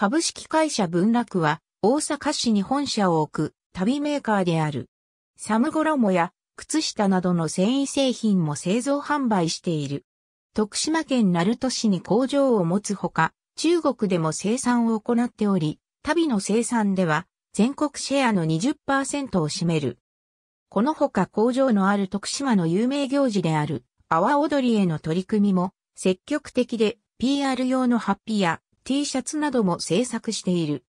株式会社文楽は、大阪市に本社を置く旅メーカーである。サムゴロモや靴下などの繊維製品も製造販売している。徳島県鳴門市に工場を持つほか、中国でも生産を行っており、旅の生産では全国シェアの20%を占める。このほか工場のある徳島の有名行事である、阿波踊りへの取り組みも積極的で PR 用のハッピや T シャツなども制作している。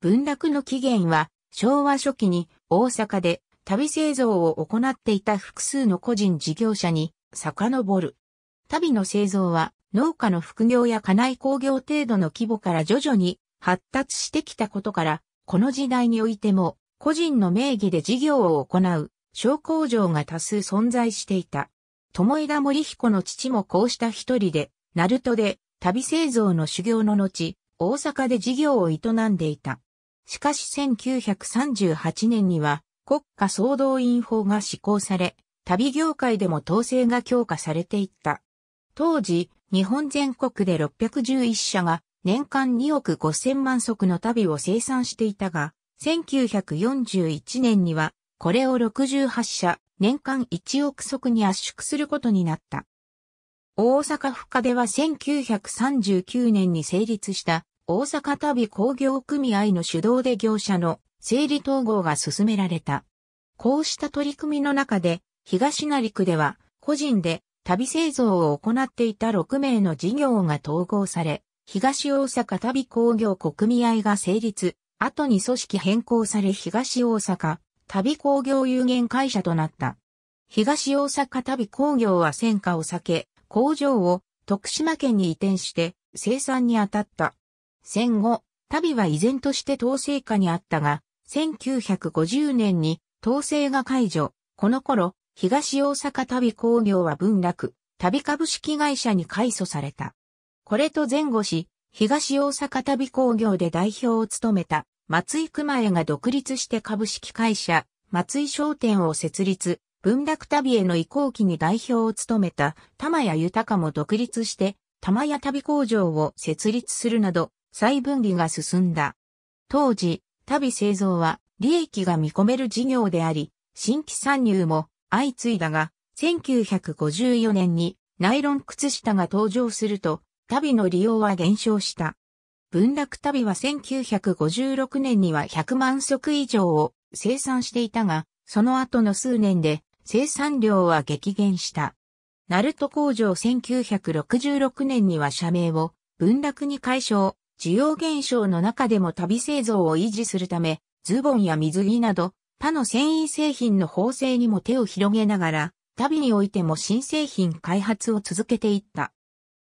文楽の起源は昭和初期に大阪で旅製造を行っていた複数の個人事業者に遡る。旅の製造は農家の副業や家内工業程度の規模から徐々に発達してきたことから、この時代においても個人の名義で事業を行う小工場が多数存在していた。友枝森彦の父もこうした一人で、ナルトで旅製造の修行の後、大阪で事業を営んでいた。しかし1938年には国家総動員法が施行され、旅業界でも統制が強化されていった。当時、日本全国で611社が年間2億5000万足の旅を生産していたが、1941年にはこれを68社、年間1億足に圧縮することになった。大阪府下では1939年に成立した大阪旅工業組合の主導で業者の整理統合が進められた。こうした取り組みの中で、東成区では個人で旅製造を行っていた6名の事業が統合され、東大阪旅工業国組合が成立、後に組織変更され東大阪旅工業有限会社となった。東大阪旅工業は戦火を避け、工場を徳島県に移転して生産に当たった。戦後、足袋は依然として統制下にあったが、1950年に統制が解除。この頃、東大阪旅工業は文楽、旅株式会社に改祖された。これと前後し、東大阪旅工業で代表を務めた松井熊江が独立して株式会社、松井商店を設立、文楽旅への移行期に代表を務めた玉谷豊も独立して玉谷旅工場を設立するなど再分離が進んだ。当時、旅製造は利益が見込める事業であり、新規参入も相次いだが、1954年にナイロン靴下が登場すると、旅の利用は減少した。文楽旅は1956年には100万足以上を生産していたが、その後の数年で生産量は激減した。ナルト工場1966年には社名を文楽に解消、需要減少の中でも旅製造を維持するため、ズボンや水着など、他の繊維製品の縫製にも手を広げながら、旅においても新製品開発を続けていった。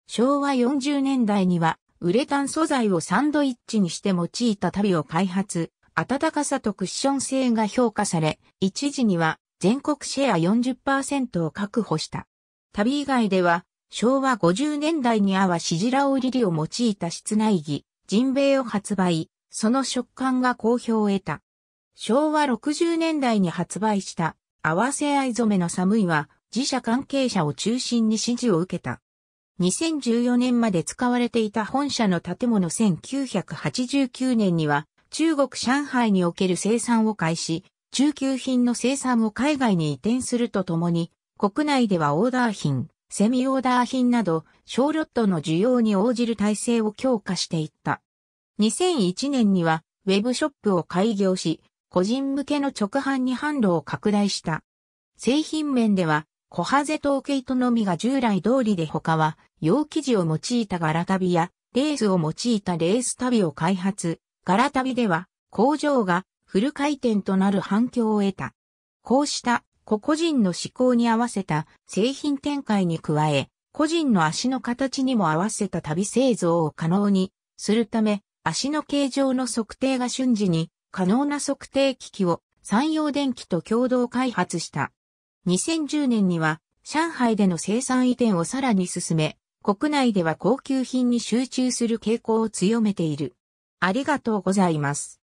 昭和40年代には、ウレタン素材をサンドイッチにして用いた旅を開発、暖かさとクッション性が評価され、一時には全国シェア40%を確保した。旅以外では、昭和50年代に泡しじらおりりを用いた室内着、ジンベイを発売、その食感が好評を得た。昭和60年代に発売した合わせ合い染めの寒いは自社関係者を中心に支持を受けた。2014年まで使われていた本社の建物1989年には中国上海における生産を開始、中級品の生産を海外に移転するとともに、国内ではオーダー品、セミオーダー品など、小ロットの需要に応じる体制を強化していった。2001年には、ウェブショップを開業し、個人向けの直販に販路を拡大した。製品面では、コハゼケイトのみが従来通りで他は、洋生地を用いた柄旅や、レースを用いたレース旅を開発。柄旅では、工場がフル回転となる反響を得た。こうした個々人の思考に合わせた製品展開に加え、個人の足の形にも合わせた旅製造を可能にするため、足の形状の測定が瞬時に可能な測定機器を山陽電機と共同開発した。2010年には上海での生産移転をさらに進め、国内では高級品に集中する傾向を強めている。ありがとうございます。